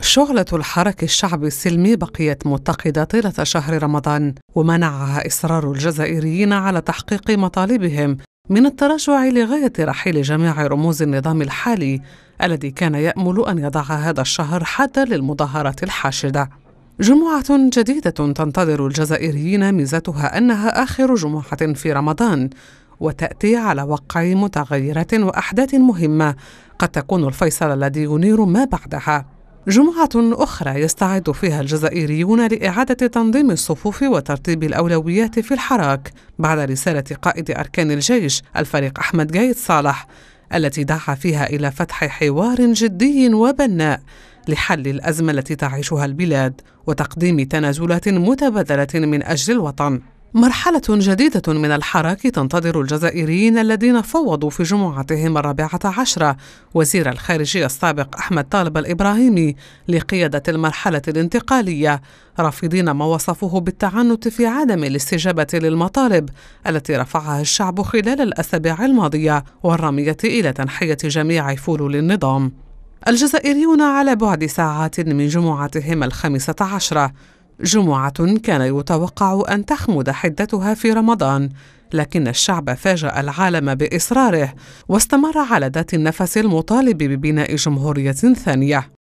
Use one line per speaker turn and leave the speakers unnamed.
شعلة الحركة الشعبي السلمي بقيت متقدة طيلة شهر رمضان ومنعها إصرار الجزائريين على تحقيق مطالبهم من التراجع لغاية رحيل جميع رموز النظام الحالي الذي كان يأمل أن يضع هذا الشهر حدا للمظاهرات الحاشدة. جمعة جديدة تنتظر الجزائريين ميزتها أنها آخر جمعة في رمضان وتأتي على وقع متغيرات وأحداث مهمة قد تكون الفيصل الذي ينير ما بعدها. جمعة أخرى يستعد فيها الجزائريون لإعادة تنظيم الصفوف وترتيب الأولويات في الحراك بعد رسالة قائد أركان الجيش الفريق أحمد جايد صالح التي دعا فيها إلى فتح حوار جدي وبناء لحل الأزمة التي تعيشها البلاد وتقديم تنازلات متبادلة من أجل الوطن مرحلة جديدة من الحراك تنتظر الجزائريين الذين فوضوا في جمعتهم الرابعة عشرة وزير الخارجية السابق أحمد طالب الإبراهيمي لقيادة المرحلة الانتقالية رافضين ما وصفوه بالتعنت في عدم الاستجابة للمطالب التي رفعها الشعب خلال الأسابيع الماضية والرمية إلى تنحية جميع فلول النظام الجزائريون على بعد ساعات من جمعتهم الخامسة عشرة جمعة كان يتوقع أن تخمد حدتها في رمضان لكن الشعب فاجأ العالم بإصراره واستمر على ذات النفس المطالب ببناء جمهورية ثانية